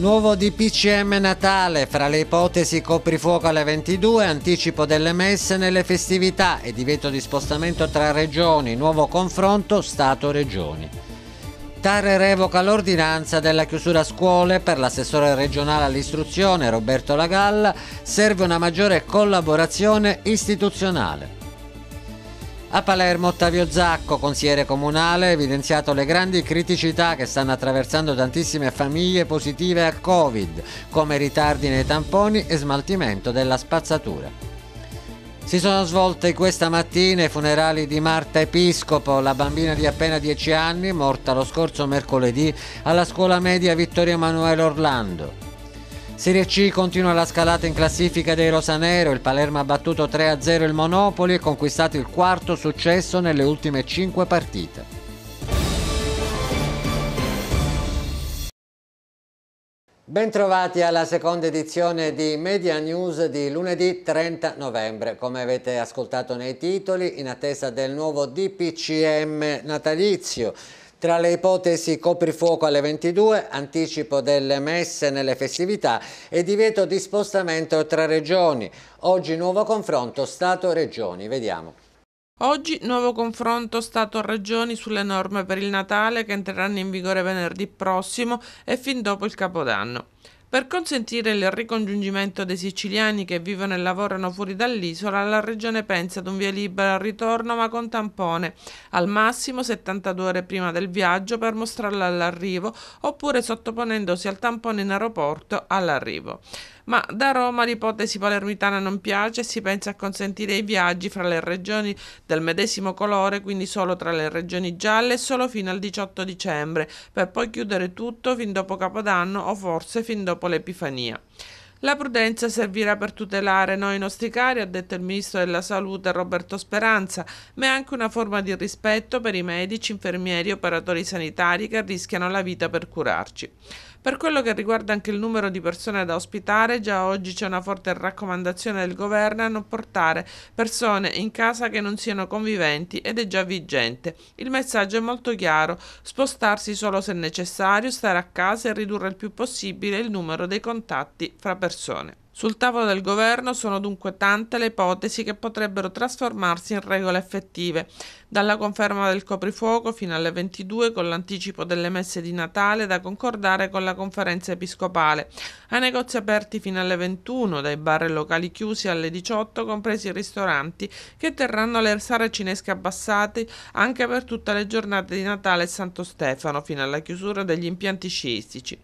Nuovo DPCM Natale, fra le ipotesi coprifuoco alle 22, anticipo delle messe nelle festività e divieto di spostamento tra regioni, nuovo confronto Stato-Regioni. TAR revoca l'ordinanza della chiusura scuole per l'assessore regionale all'istruzione Roberto Lagalla, serve una maggiore collaborazione istituzionale. A Palermo Ottavio Zacco, consigliere comunale, ha evidenziato le grandi criticità che stanno attraversando tantissime famiglie positive a Covid, come ritardi nei tamponi e smaltimento della spazzatura. Si sono svolte questa mattina i funerali di Marta Episcopo, la bambina di appena 10 anni morta lo scorso mercoledì alla scuola media Vittorio Emanuele Orlando. Serie C continua la scalata in classifica dei Rosanero, il Palermo ha battuto 3-0 il Monopoli e conquistato il quarto successo nelle ultime 5 partite. Bentrovati alla seconda edizione di Media News di lunedì 30 novembre. Come avete ascoltato nei titoli, in attesa del nuovo DPCM natalizio, tra le ipotesi coprifuoco alle 22, anticipo delle messe nelle festività e divieto di spostamento tra regioni. Oggi nuovo confronto Stato-Regioni. Vediamo. Oggi nuovo confronto Stato-Regioni sulle norme per il Natale che entreranno in vigore venerdì prossimo e fin dopo il Capodanno. Per consentire il ricongiungimento dei siciliani che vivono e lavorano fuori dall'isola, la Regione pensa ad un via libera al ritorno ma con tampone, al massimo 72 ore prima del viaggio per mostrarla all'arrivo oppure sottoponendosi al tampone in aeroporto all'arrivo. Ma da Roma l'ipotesi palermitana non piace e si pensa a consentire i viaggi fra le regioni del medesimo colore, quindi solo tra le regioni gialle solo fino al 18 dicembre, per poi chiudere tutto fin dopo Capodanno o forse fin dopo l'Epifania. La prudenza servirà per tutelare noi i nostri cari, ha detto il ministro della Salute Roberto Speranza, ma è anche una forma di rispetto per i medici, infermieri e operatori sanitari che rischiano la vita per curarci. Per quello che riguarda anche il numero di persone da ospitare, già oggi c'è una forte raccomandazione del governo a non portare persone in casa che non siano conviventi ed è già vigente. Il messaggio è molto chiaro, spostarsi solo se necessario, stare a casa e ridurre il più possibile il numero dei contatti fra persone. Sul tavolo del governo sono dunque tante le ipotesi che potrebbero trasformarsi in regole effettive, dalla conferma del coprifuoco fino alle 22 con l'anticipo delle messe di Natale da concordare con la conferenza episcopale, ai negozi aperti fino alle 21, dai bar e locali chiusi alle 18, compresi i ristoranti, che terranno le sale cinesche abbassate anche per tutte le giornate di Natale e Santo Stefano, fino alla chiusura degli impianti sciistici.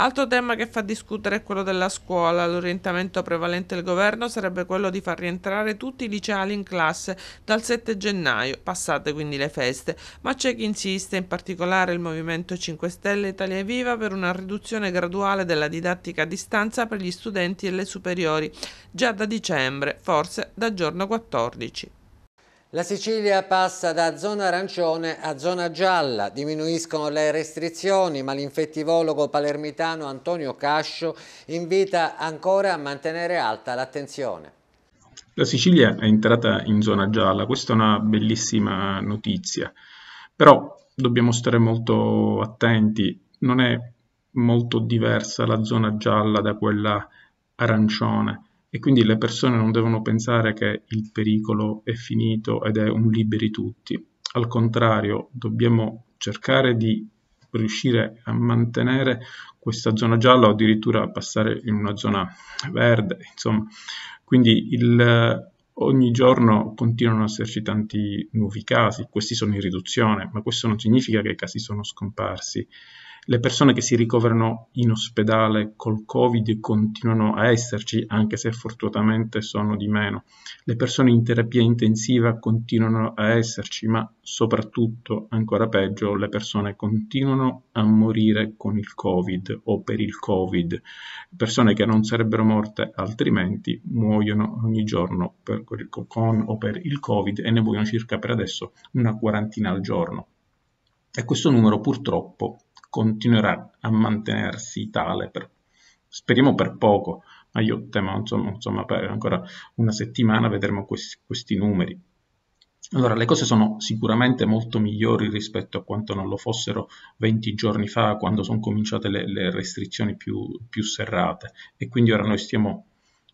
Altro tema che fa discutere è quello della scuola. L'orientamento prevalente del governo sarebbe quello di far rientrare tutti i liceali in classe dal 7 gennaio, passate quindi le feste. Ma c'è chi insiste, in particolare il Movimento 5 Stelle Italia Viva, per una riduzione graduale della didattica a distanza per gli studenti e le superiori, già da dicembre, forse da giorno 14. La Sicilia passa da zona arancione a zona gialla, diminuiscono le restrizioni, ma l'infettivologo palermitano Antonio Cascio invita ancora a mantenere alta l'attenzione. La Sicilia è entrata in zona gialla, questa è una bellissima notizia, però dobbiamo stare molto attenti, non è molto diversa la zona gialla da quella arancione e quindi le persone non devono pensare che il pericolo è finito ed è un liberi tutti. Al contrario, dobbiamo cercare di riuscire a mantenere questa zona gialla o addirittura passare in una zona verde, insomma. Quindi il, ogni giorno continuano ad esserci tanti nuovi casi, questi sono in riduzione, ma questo non significa che i casi sono scomparsi le persone che si ricoverano in ospedale col Covid continuano a esserci, anche se fortunatamente sono di meno. Le persone in terapia intensiva continuano a esserci, ma soprattutto, ancora peggio, le persone continuano a morire con il Covid o per il Covid. Persone che non sarebbero morte altrimenti muoiono ogni giorno per, con o per il Covid e ne muoiono circa per adesso una quarantina al giorno. E questo numero purtroppo continuerà a mantenersi tale per, speriamo per poco, ma io temo insomma, insomma per ancora una settimana vedremo questi, questi numeri. Allora, le cose sono sicuramente molto migliori rispetto a quanto non lo fossero 20 giorni fa, quando sono cominciate le, le restrizioni più, più, serrate. E quindi ora noi stiamo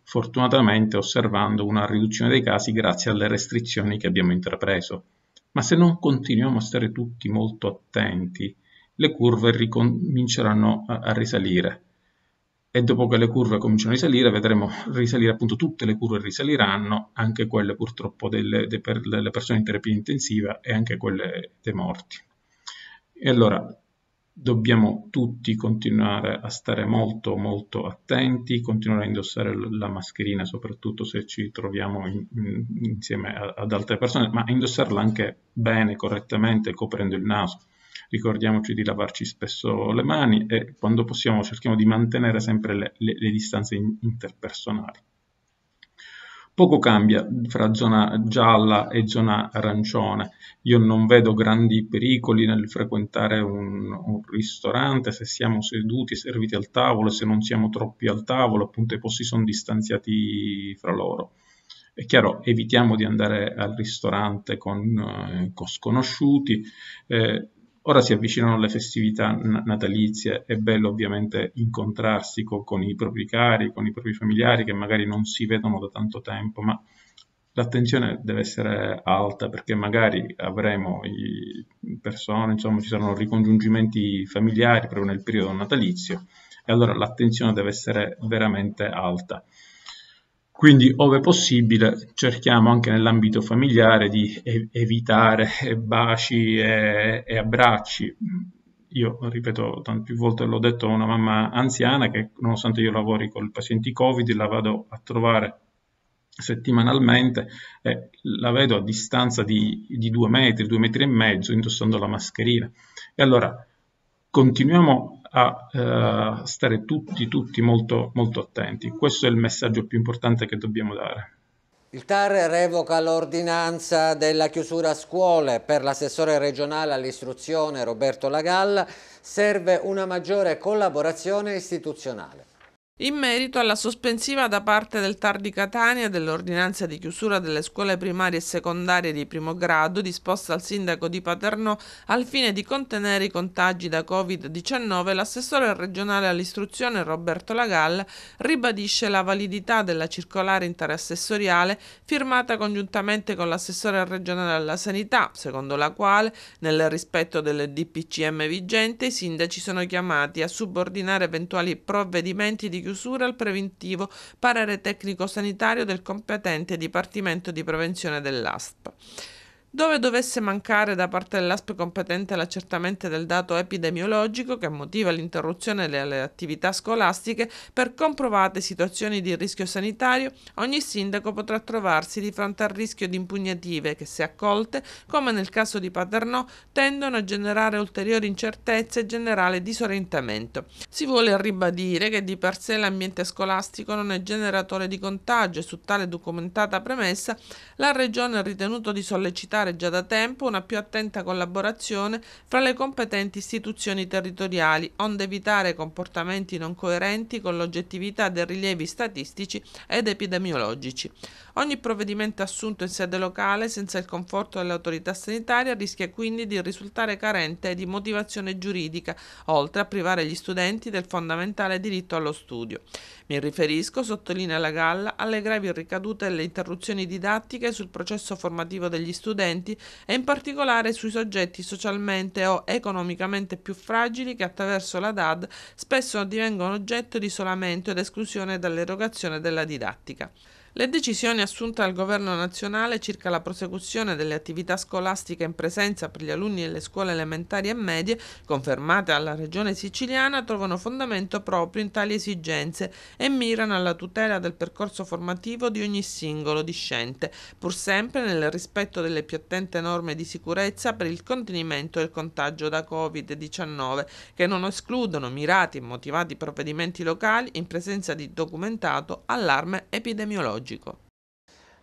fortunatamente osservando una riduzione dei casi grazie alle restrizioni che abbiamo intrapreso. Ma se non continuiamo a stare tutti molto attenti le curve ricominceranno a, a risalire e dopo che le curve cominciano a risalire vedremo risalire appunto tutte le curve risaliranno anche quelle purtroppo delle, per, delle persone in terapia intensiva e anche quelle dei morti e allora dobbiamo tutti continuare a stare molto molto attenti continuare a indossare la mascherina soprattutto se ci troviamo in, in, insieme a, ad altre persone ma indossarla anche bene correttamente coprendo il naso ricordiamoci di lavarci spesso le mani e quando possiamo cerchiamo di mantenere sempre le, le, le distanze in, interpersonali. Poco cambia fra zona gialla e zona arancione. Io non vedo grandi pericoli nel frequentare un, un, ristorante, se siamo seduti, e serviti al tavolo, se non siamo troppi al tavolo, appunto i posti sono distanziati fra loro. È chiaro, evitiamo di andare al ristorante con, eh, con sconosciuti, eh, Ora si avvicinano le festività natalizie, è bello ovviamente incontrarsi co- con i propri cari, con i propri familiari che magari non si vedono da tanto tempo, ma l'attenzione deve essere alta perché magari avremo persone, insomma ci saranno ricongiungimenti familiari proprio nel periodo natalizio e allora l'attenzione deve essere veramente alta. Quindi, ove possibile, cerchiamo anche nell'ambito familiare di evitare baci e, e abbracci. Io ripeto, tante più volte l'ho detto a una mamma anziana che, nonostante io lavori con pazienti Covid, la vado a trovare settimanalmente e la vedo a distanza di, di, due metri, due metri e mezzo, indossando la mascherina. E allora continuiamo a eh, stare tutti, tutti molto, molto attenti. Questo è il messaggio più importante che dobbiamo dare. Il TAR revoca l'ordinanza della chiusura a scuole per l'assessore regionale all'istruzione Roberto Lagalla. Serve una maggiore collaborazione istituzionale. In merito alla sospensiva da parte del TAR di Catania dell'ordinanza di chiusura delle scuole primarie e secondarie di primo grado disposta al sindaco di Paternò al fine di contenere i contagi da Covid-19, l'assessore regionale all'istruzione Roberto Lagalla ribadisce la validità della circolare interassessoriale firmata congiuntamente con l'assessore regionale alla sanità, secondo la quale, nel rispetto del DPCM vigente, i sindaci sono chiamati a subordinare eventuali provvedimenti di chiusura al preventivo parere tecnico sanitario del competente Dipartimento di Prevenzione dell'ASP dove dovesse mancare da parte dell'ASP competente l'accertamento del dato epidemiologico che motiva l'interruzione delle attività scolastiche per comprovate situazioni di rischio sanitario, ogni sindaco potrà trovarsi di fronte al rischio di impugnative che, se accolte, come nel caso di Paternò, tendono a generare ulteriori incertezze e generale disorientamento. Si vuole ribadire che di per sé l'ambiente scolastico non è generatore di contagio e su tale documentata premessa la Regione ha ritenuto di sollecitare auspicare già da tempo una più attenta collaborazione fra le competenti istituzioni territoriali, onde evitare comportamenti non coerenti con l'oggettività dei rilievi statistici ed epidemiologici. Ogni provvedimento assunto in sede locale senza il conforto dell'autorità sanitaria rischia quindi di risultare carente di motivazione giuridica, oltre a privare gli studenti del fondamentale diritto allo studio. Mi riferisco, sottolinea la Galla, alle gravi ricadute e alle interruzioni didattiche sul processo formativo degli studenti studenti e in particolare sui soggetti socialmente o economicamente più fragili che attraverso la DAD spesso divengono oggetto di isolamento ed esclusione dall'erogazione della didattica. Le decisioni assunte dal Governo nazionale circa la prosecuzione delle attività scolastiche in presenza per gli alunni delle scuole elementari e medie, confermate alla Regione siciliana, trovano fondamento proprio in tali esigenze e mirano alla tutela del percorso formativo di ogni singolo discente, pur sempre nel rispetto delle più attente norme di sicurezza per il contenimento del contagio da Covid-19, che non escludono mirati e motivati provvedimenti locali in presenza di documentato allarme epidemiologico ecologico.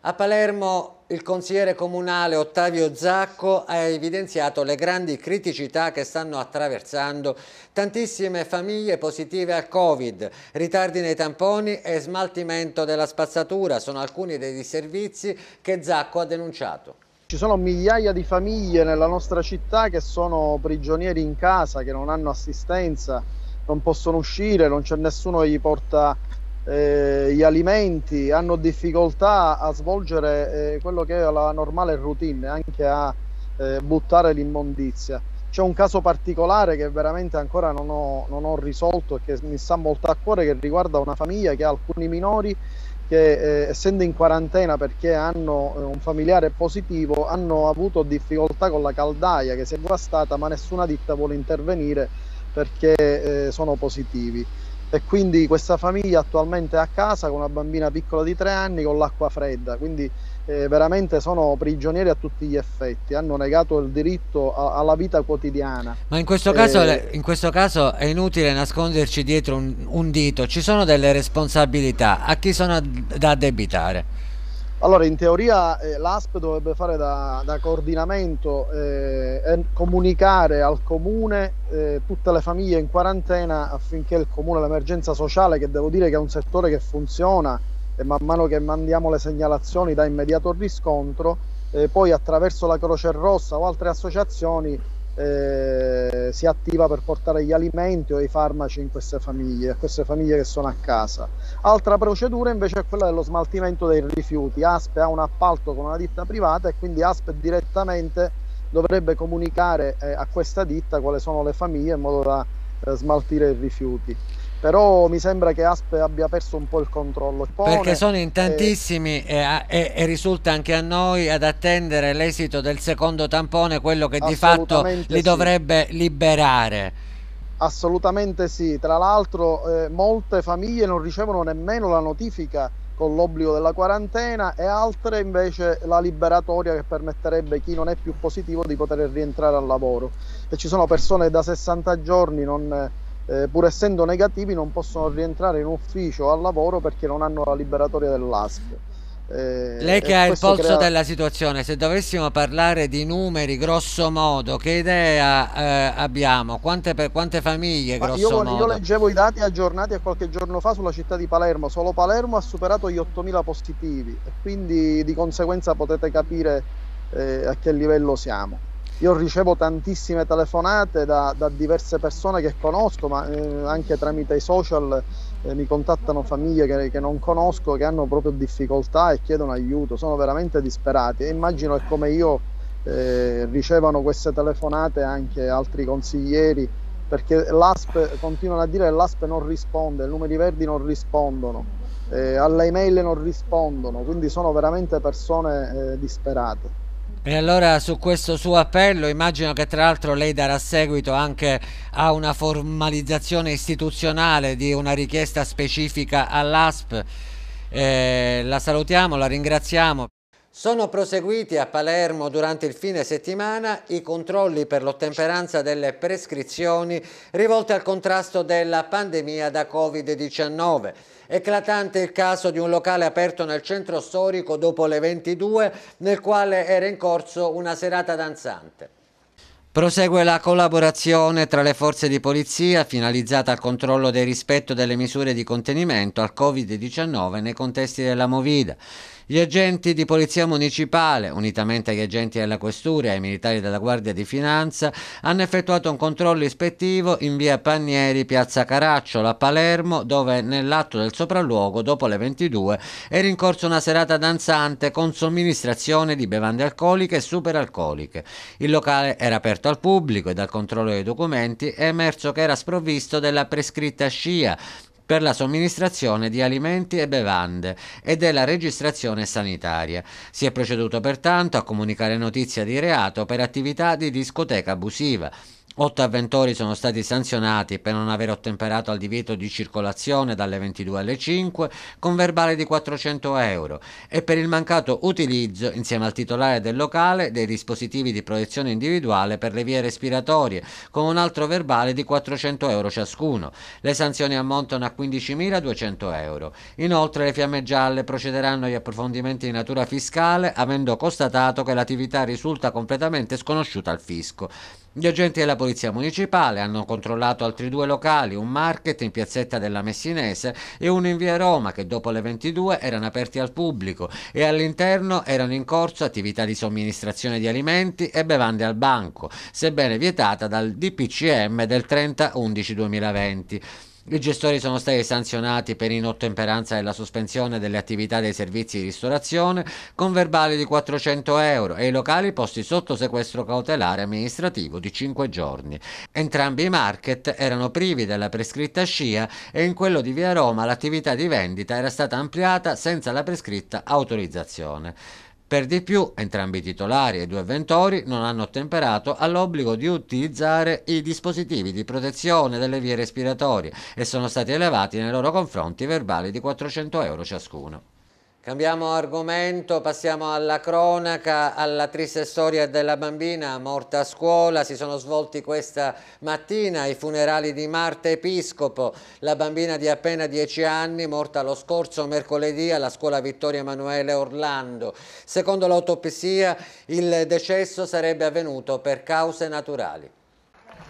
A Palermo il consigliere comunale Ottavio Zacco ha evidenziato le grandi criticità che stanno attraversando tantissime famiglie positive al Covid, ritardi nei tamponi e smaltimento della spazzatura sono alcuni dei disservizi che Zacco ha denunciato. Ci sono migliaia di famiglie nella nostra città che sono prigionieri in casa, che non hanno assistenza, non possono uscire, non c'è nessuno che gli porta eh, gli alimenti, hanno difficoltà a svolgere eh, quello che è la normale routine, anche a eh, buttare l'immondizia. C'è un caso particolare che veramente ancora non ho, non ho risolto e che mi sta molto a cuore, che riguarda una famiglia che ha alcuni minori che eh, essendo in quarantena perché hanno eh, un familiare positivo hanno avuto difficoltà con la caldaia che si è guastata ma nessuna ditta vuole intervenire perché eh, sono positivi e quindi questa famiglia attualmente è a casa con una bambina piccola di tre anni con l'acqua fredda, quindi eh, veramente sono prigionieri a tutti gli effetti, hanno negato il diritto a, alla vita quotidiana. Ma in questo, caso, eh, in questo caso è inutile nasconderci dietro un, un dito, ci sono delle responsabilità, a chi sono da addebitare? Allora, in teoria eh, l'ASP dovrebbe fare da, da coordinamento eh, e comunicare al comune eh, tutte le famiglie in quarantena affinché il comune l'emergenza sociale, che devo dire che è un settore che funziona e man mano che mandiamo le segnalazioni dà immediato riscontro, eh, poi attraverso la Croce Rossa o altre associazioni eh, si attiva per portare gli alimenti o i farmaci in queste famiglie, a queste famiglie che sono a casa. Altra procedura invece è quella dello smaltimento dei rifiuti. ASPE ha un appalto con una ditta privata e quindi ASPE direttamente dovrebbe comunicare eh, a questa ditta quali sono le famiglie in modo da eh, smaltire i rifiuti però mi sembra che Aspe abbia perso un po' il controllo. Pone, Perché sono eh, in tantissimi e... E, e, risulta anche a noi ad attendere l'esito del secondo tampone, quello che di fatto li sì. dovrebbe liberare. Assolutamente sì, tra l'altro eh, molte famiglie non ricevono nemmeno la notifica con l'obbligo della quarantena e altre invece la liberatoria che permetterebbe a chi non è più positivo di poter rientrare al lavoro. E ci sono persone da 60 giorni non eh, pur essendo negativi non possono rientrare in ufficio o al lavoro perché non hanno la liberatoria dell'ASP. Eh, Lei che ha il polso crea... della situazione, se dovessimo parlare di numeri, grosso modo, che idea eh, abbiamo? Quante, per, quante famiglie, grosso io, modo? Io leggevo i dati aggiornati a qualche giorno fa sulla città di Palermo, solo Palermo ha superato gli 8.000 positivi e quindi di conseguenza potete capire eh, a che livello siamo io ricevo tantissime telefonate da, da diverse persone che conosco, ma eh, anche tramite i social eh, mi contattano famiglie che, che, non conosco, che hanno proprio difficoltà e chiedono aiuto, sono veramente disperati e immagino che come io eh, ricevano queste telefonate anche altri consiglieri perché l'ASP continuano a dire che l'ASP non risponde, i numeri verdi non rispondono, eh, alle email non rispondono, quindi sono veramente persone eh, disperate. E allora su questo suo appello immagino che tra l'altro lei darà seguito anche a una formalizzazione istituzionale di una richiesta specifica all'ASP. Eh, la salutiamo, la ringraziamo. Sono proseguiti a Palermo durante il fine settimana i controlli per l'ottemperanza delle prescrizioni rivolte al contrasto della pandemia da Covid-19. Eclatante il caso di un locale aperto nel centro storico dopo le 22 nel quale era in corso una serata danzante. Prosegue la collaborazione tra le forze di polizia finalizzata al controllo del rispetto delle misure di contenimento al Covid-19 nei contesti della Movida. Gli agenti di polizia municipale, unitamente agli agenti della questura e ai militari della Guardia di Finanza, hanno effettuato un controllo ispettivo in via Panieri, piazza Caracciolo a Palermo, dove nell'atto del sopralluogo, dopo le 22, era in corso una serata danzante con somministrazione di bevande alcoliche e superalcoliche. Il locale era aperto al pubblico e dal controllo dei documenti è emerso che era sprovvisto della prescritta scia, per la somministrazione di alimenti e bevande e della registrazione sanitaria. Si è proceduto pertanto a comunicare notizia di reato per attività di discoteca abusiva Otto avventori sono stati sanzionati per non aver ottemperato al divieto di circolazione dalle 22 alle 5 con verbale di 400 euro e per il mancato utilizzo, insieme al titolare del locale, dei dispositivi di protezione individuale per le vie respiratorie con un altro verbale di 400 euro ciascuno. Le sanzioni ammontano a 15.200 euro. Inoltre le fiamme gialle procederanno agli approfondimenti di natura fiscale avendo constatato che l'attività risulta completamente sconosciuta al fisco. Gli agenti della polizia municipale hanno controllato altri due locali, un market in piazzetta della Messinese e uno in via Roma che dopo le 22 erano aperti al pubblico e all'interno erano in corso attività di somministrazione di alimenti e bevande al banco, sebbene vietata dal DPCM del 30 11 2020. I gestori sono stati sanzionati per inottemperanza della sospensione delle attività dei servizi di ristorazione con verbale di 400 euro e i locali posti sotto sequestro cautelare amministrativo di 5 giorni. Entrambi i market erano privi della prescritta scia e in quello di Via Roma l'attività di vendita era stata ampliata senza la prescritta autorizzazione. Per di più, entrambi i titolari e i due avventori non hanno ottemperato all'obbligo di utilizzare i dispositivi di protezione delle vie respiratorie e sono stati elevati nei loro confronti verbali di 400 euro ciascuno. Cambiamo argomento, passiamo alla cronaca, alla triste storia della bambina morta a scuola. Si sono svolti questa mattina i funerali di Marta Episcopo, la bambina di appena 10 anni morta lo scorso mercoledì alla scuola Vittorio Emanuele Orlando. Secondo l'autopsia il decesso sarebbe avvenuto per cause naturali.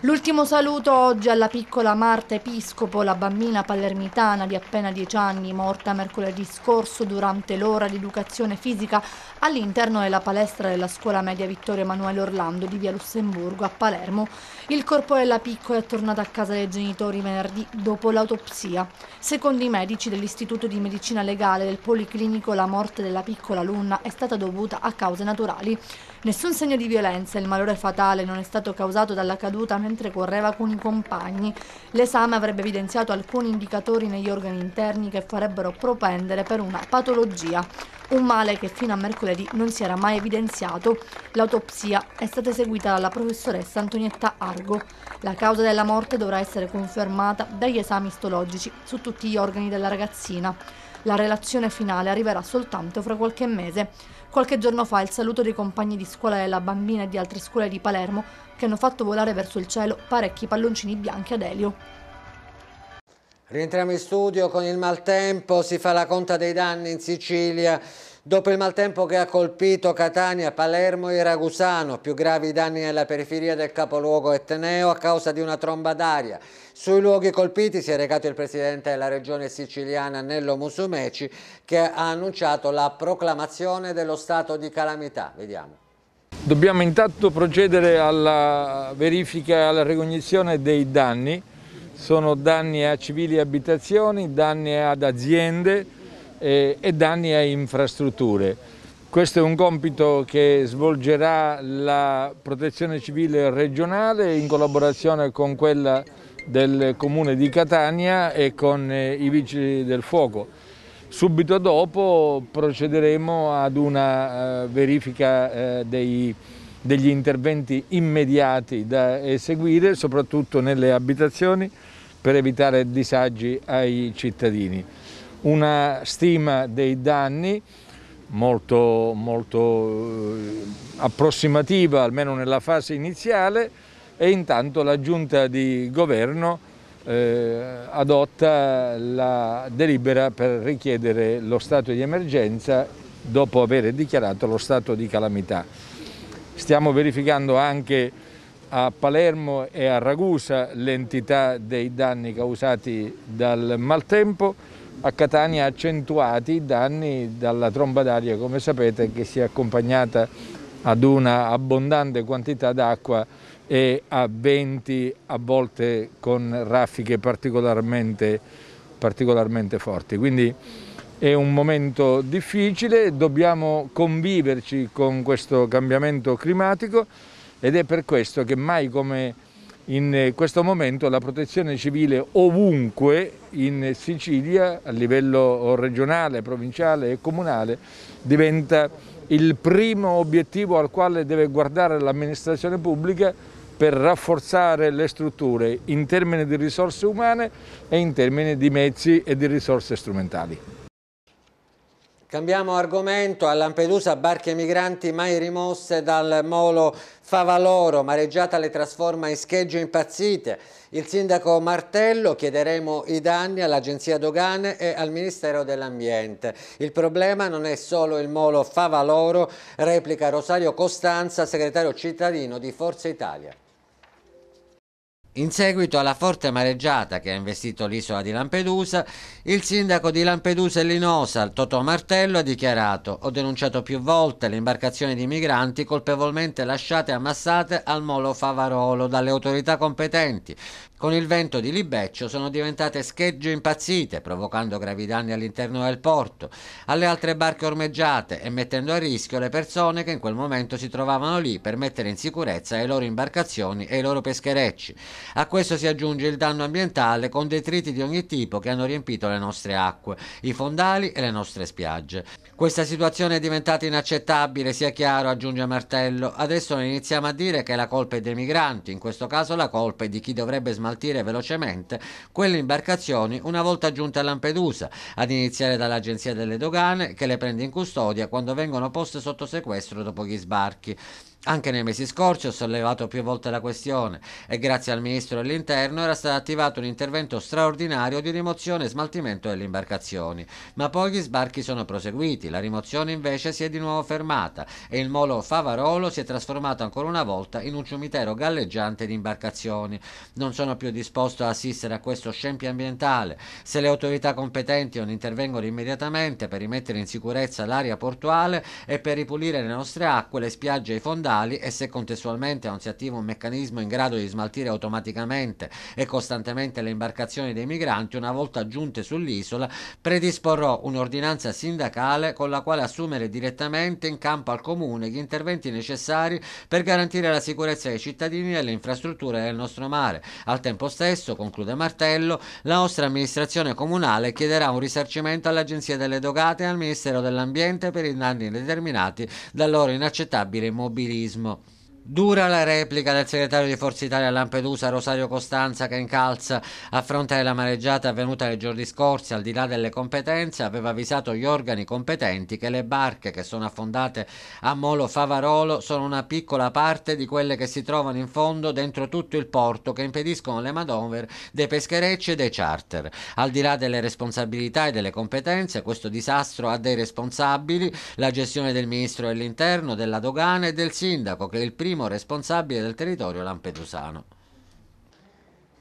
L'ultimo saluto oggi alla piccola Marta Episcopo, la bambina palermitana di appena 10 anni, morta mercoledì scorso durante l'ora di educazione fisica all'interno della palestra della scuola media Vittorio Emanuele Orlando di via Lussemburgo a Palermo. Il corpo della piccola è tornato a casa dei genitori venerdì dopo l'autopsia. Secondo i medici dell'Istituto di Medicina Legale del Policlinico, la morte della piccola alunna è stata dovuta a cause naturali. Nessun segno di violenza, il malore fatale non è stato causato dalla caduta mentre correva con i compagni. L'esame avrebbe evidenziato alcuni indicatori negli organi interni che farebbero propendere per una patologia, un male che fino a mercoledì non si era mai evidenziato. L'autopsia è stata eseguita dalla professoressa Antonietta Argo. La causa della morte dovrà essere confermata dagli esami istologici su tutti gli organi della ragazzina. La relazione finale arriverà soltanto fra qualche mese. Qualche giorno fa il saluto dei compagni di scuola della bambina e di altre scuole di Palermo che hanno fatto volare verso il cielo parecchi palloncini bianchi ad elio. Rientriamo in studio con il maltempo, si fa la conta dei danni in Sicilia. Dopo il maltempo che ha colpito Catania, Palermo e Ragusano, più gravi danni nella periferia del capoluogo etneo a causa di una tromba d'aria. Sui luoghi colpiti si è recato il presidente della regione siciliana Nello Musumeci che ha annunciato la proclamazione dello stato di calamità. Vediamo. Dobbiamo intanto procedere alla verifica e alla ricognizione dei danni. Sono danni a civili abitazioni, danni ad aziende e, eh, e danni a infrastrutture. Questo è un compito che svolgerà la protezione civile regionale in collaborazione con quella del comune di Catania e con eh, i vigili del fuoco. Subito dopo procederemo ad una eh, verifica eh, dei, degli interventi immediati da eseguire, soprattutto nelle abitazioni, per evitare disagi ai cittadini. Una stima dei danni molto, molto approssimativa, almeno nella fase iniziale, e intanto la giunta di governo eh, adotta la delibera per richiedere lo stato di emergenza dopo aver dichiarato lo stato di calamità. Stiamo verificando anche a Palermo e a Ragusa l'entità dei danni causati dal maltempo, a Catania accentuati i danni dalla tromba d'aria, come sapete, che si è accompagnata ad una abbondante quantità d'acqua e a venti a volte con raffiche particolarmente, particolarmente forti. Quindi è un momento difficile, dobbiamo conviverci con questo cambiamento climatico ed è per questo che mai come in questo momento la protezione civile ovunque in Sicilia a livello regionale, provinciale e comunale diventa il primo obiettivo al quale deve guardare l'amministrazione pubblica per rafforzare le strutture in termini di risorse umane e in termini di mezzi e di risorse strumentali. Cambiamo argomento, a Lampedusa barche migranti mai rimosse dal molo Favaloro, mareggiata le trasforma in schegge impazzite. Il sindaco Martello chiederemo i danni all'agenzia dogane e al Ministero dell'Ambiente. Il problema non è solo il molo Favaloro, replica Rosario Costanza, segretario cittadino di Forza Italia. In seguito alla forte mareggiata che ha investito l'isola di Lampedusa, il sindaco di Lampedusa e Linosa, Totò Martello, ha dichiarato «Ho denunciato più volte le imbarcazioni di migranti colpevolmente lasciate e ammassate al molo Favarolo dalle autorità competenti, con il vento di Libeccio sono diventate schegge impazzite, provocando gravi danni all'interno del porto, alle altre barche ormeggiate e mettendo a rischio le persone che in quel momento si trovavano lì per mettere in sicurezza le loro imbarcazioni e i loro pescherecci. A questo si aggiunge il danno ambientale con detriti di ogni tipo che hanno riempito le nostre acque, i fondali e le nostre spiagge. Questa situazione è diventata inaccettabile, sia chiaro, aggiunge Martello. Adesso iniziamo a dire che la colpa è dei migranti, in questo caso la colpa è di chi dovrebbe smaltire ribaltire velocemente quelle imbarcazioni una volta giunte a Lampedusa, ad iniziare dall'Agenzia delle Dogane che le prende in custodia quando vengono poste sotto sequestro dopo gli sbarchi. Anche nei mesi scorsi ho sollevato più volte la questione e grazie al Ministro dell'Interno era stato attivato un intervento straordinario di rimozione e smaltimento delle imbarcazioni, ma poi gli sbarchi sono proseguiti, la rimozione invece si è di nuovo fermata e il molo Favarolo si è trasformato ancora una volta in un cimitero galleggiante di imbarcazioni. Non sono più disposto a assistere a questo scempio ambientale. Se le autorità competenti non intervengono immediatamente per rimettere in sicurezza l'area portuale e per ripulire le nostre acque, le spiagge e i fondali, ambientali e se contestualmente non si attiva un meccanismo in grado di smaltire automaticamente e costantemente le imbarcazioni dei migranti, una volta giunte sull'isola, predisporrò un'ordinanza sindacale con la quale assumere direttamente in campo al comune gli interventi necessari per garantire la sicurezza dei cittadini e le infrastrutture del nostro mare. Al tempo stesso, conclude Martello, la nostra amministrazione comunale chiederà un risarcimento all'Agenzia delle Dogate e al Ministero dell'Ambiente per i danni determinati dal loro inaccettabile immobilismo terrorismo Dura la replica del segretario di Forza Italia a Lampedusa, Rosario Costanza, che incalza a fronte della mareggiata avvenuta nei giorni scorsi, al di là delle competenze, aveva avvisato gli organi competenti che le barche che sono affondate a Molo Favarolo sono una piccola parte di quelle che si trovano in fondo dentro tutto il porto, che impediscono le manovre dei pescherecci e dei charter. Al di là delle responsabilità e delle competenze, questo disastro ha dei responsabili, la gestione del ministro dell'interno, della dogana e del sindaco, che il primo primo responsabile del territorio lampedusano.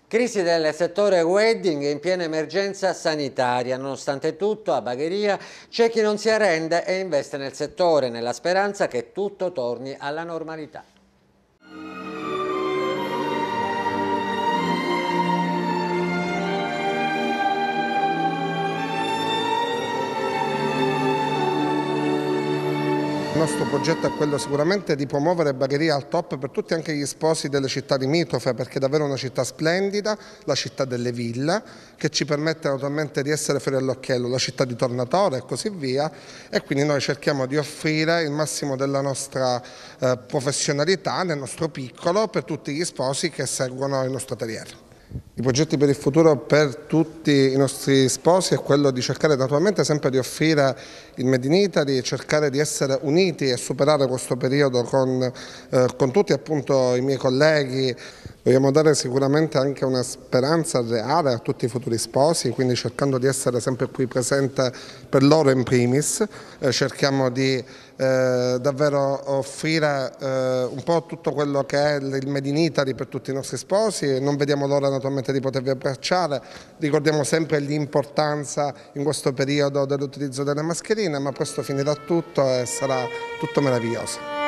Crisi del settore wedding in piena emergenza sanitaria. Nonostante tutto, a Bagheria c'è chi non si arrende e investe nel settore, nella speranza che tutto torni alla normalità. Il nostro progetto è quello sicuramente di promuovere Bagheria al top per tutti anche gli sposi delle città limitrofe perché è davvero una città splendida, la città delle ville che ci permette naturalmente di essere fuori all'occhiello, la città di Tornatore e così via e quindi noi cerchiamo di offrire il massimo della nostra eh, professionalità nel nostro piccolo per tutti gli sposi che seguono il nostro terriere. I progetti per il futuro per tutti i nostri sposi è quello di cercare naturalmente sempre di offrire il Made in Italy, cercare di essere uniti e superare questo periodo con, eh, con tutti appunto, i miei colleghi. Vogliamo dare sicuramente anche una speranza reale a tutti i futuri sposi, quindi cercando di essere sempre qui presente per loro in primis, eh, cerchiamo di eh, davvero offrire eh, un po' tutto quello che è il Made in Italy per tutti i nostri sposi, non vediamo l'ora naturalmente di potervi abbracciare, ricordiamo sempre l'importanza in questo periodo dell'utilizzo delle mascherine, ma questo finirà tutto e sarà tutto meraviglioso.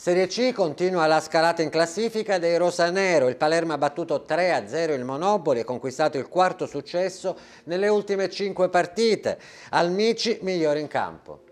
Serie C continua la scalata in classifica dei Rosanero, il Palermo ha battuto 3-0 il Monopoli e conquistato il quarto successo nelle ultime cinque partite, Almici migliore in campo.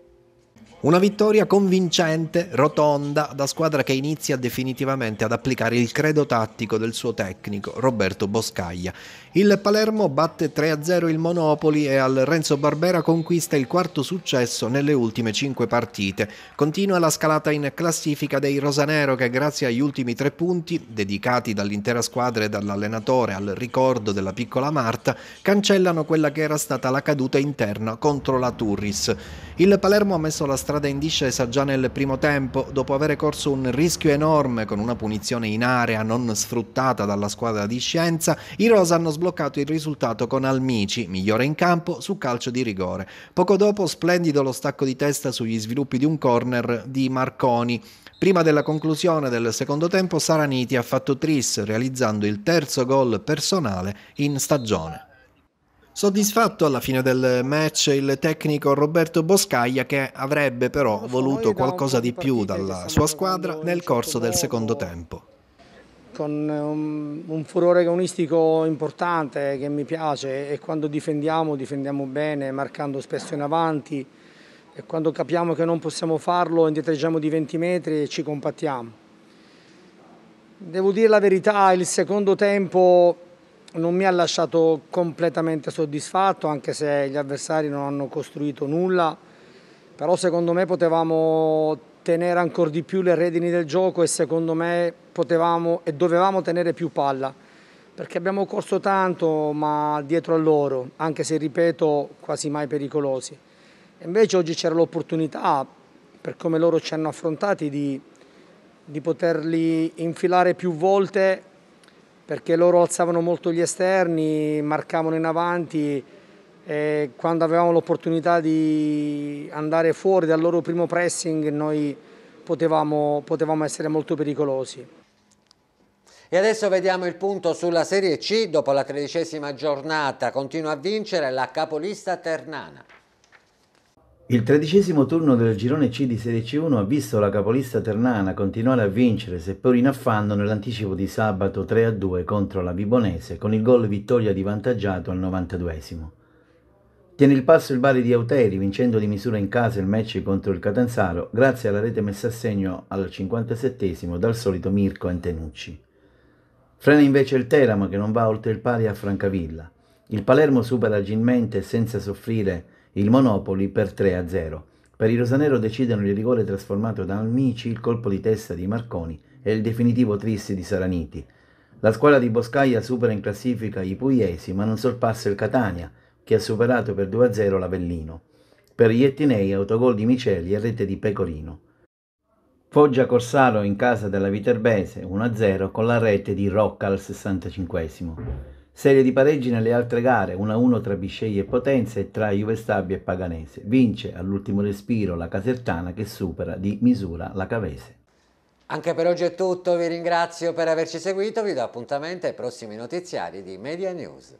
Una vittoria convincente, rotonda, da squadra che inizia definitivamente ad applicare il credo tattico del suo tecnico, Roberto Boscaglia. Il Palermo batte 3-0 il Monopoli e al Renzo Barbera conquista il quarto successo nelle ultime 5 partite. Continua la scalata in classifica dei Rosanero che grazie agli ultimi tre punti, dedicati dall'intera squadra e dall'allenatore al ricordo della piccola Marta, cancellano quella che era stata la caduta interna contro la Turris. Il Palermo ha messo la strada in discesa già nel primo tempo, dopo aver corso un rischio enorme con una punizione in area non sfruttata dalla squadra di Scienza, i Rosa hanno sbloccato il risultato con Almici, migliore in campo, su calcio di rigore. Poco dopo splendido lo stacco di testa sugli sviluppi di un corner di Marconi. Prima della conclusione del secondo tempo Saraniti ha fatto tris realizzando il terzo gol personale in stagione. Soddisfatto alla fine del match il tecnico Roberto Boscaglia che avrebbe però voluto qualcosa di più dalla sua squadra nel corso del secondo tempo. Con un, um, un furore agonistico importante che mi piace e quando difendiamo, difendiamo bene, marcando spesso in avanti e quando capiamo che non possiamo farlo indietreggiamo di 20 metri e ci compattiamo. Devo dire la verità, il secondo tempo non mi ha lasciato completamente soddisfatto anche se gli avversari non hanno costruito nulla, però secondo me potevamo tenere ancora di più le redini del gioco e secondo me potevamo e dovevamo tenere più palla perché abbiamo corso tanto ma dietro a loro, anche se ripeto quasi mai pericolosi. Invece oggi c'era l'opportunità, per come loro ci hanno affrontati, di, di poterli infilare più volte perché loro alzavano molto gli esterni, marcavano in avanti e quando avevamo l'opportunità di andare fuori dal loro primo pressing noi potevamo, potevamo essere molto pericolosi. E adesso vediamo il punto sulla Serie C. Dopo la tredicesima giornata continua a vincere la capolista Ternana. Il tredicesimo turno del girone C di Serie C1 ha visto la capolista Ternana continuare a vincere, seppur in affanno, nell'anticipo di sabato 3-2 contro la Vibonese, con il gol vittoria di vantaggiato al 92esimo. Tiene il passo il Bari di Auteri, vincendo di misura in casa il match contro il Catanzaro, grazie alla rete messa a segno al 57esimo dal solito Mirko Antenucci. Frena invece il Teramo, che non va oltre il pari a Francavilla. Il Palermo supera agilmente e senza soffrire il Monopoli per 3 a 0. Per i rosanero decidono il rigore trasformato da Almici, il colpo di testa di Marconi e il definitivo trissi di Saraniti. La squadra di Boscaia supera in classifica i pugliesi ma non sorpassa il Catania, che ha superato per 2 a 0 l'Avellino. Per gli Ettinei autogol di Miceli e rete di Pecorino. Foggia Corsaro in casa della Viterbese 1-0 con la rete di Rocca al 65 Serie di pareggi nelle altre gare, 1-1 tra Bisceglie e Potenza e tra Juve Stabia e Paganese. Vince all'ultimo respiro la Casertana che supera di misura la Cavese. Anche per oggi è tutto, vi ringrazio per averci seguito, vi do appuntamento ai prossimi notiziari di Media News.